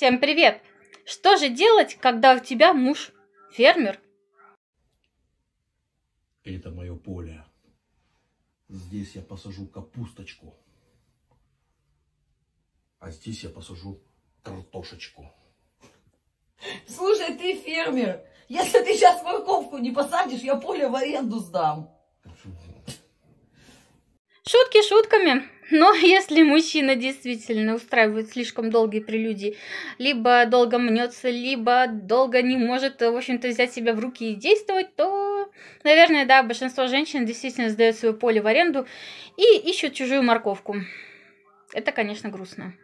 Всем привет! Что же делать, когда у тебя муж фермер? Это мое поле. Здесь я посажу капусточку. А здесь я посажу картошечку. Слушай, ты фермер. Если ты сейчас морковку не посадишь, я поле в аренду сдам. Шутки шутками. Но если мужчина действительно устраивает слишком долгие прелюдии, либо долго мнется, либо долго не может, э, в общем-то, взять себя в руки и действовать, то, наверное, да, большинство женщин действительно сдает свое поле в аренду и ищут чужую морковку. Это, конечно, грустно.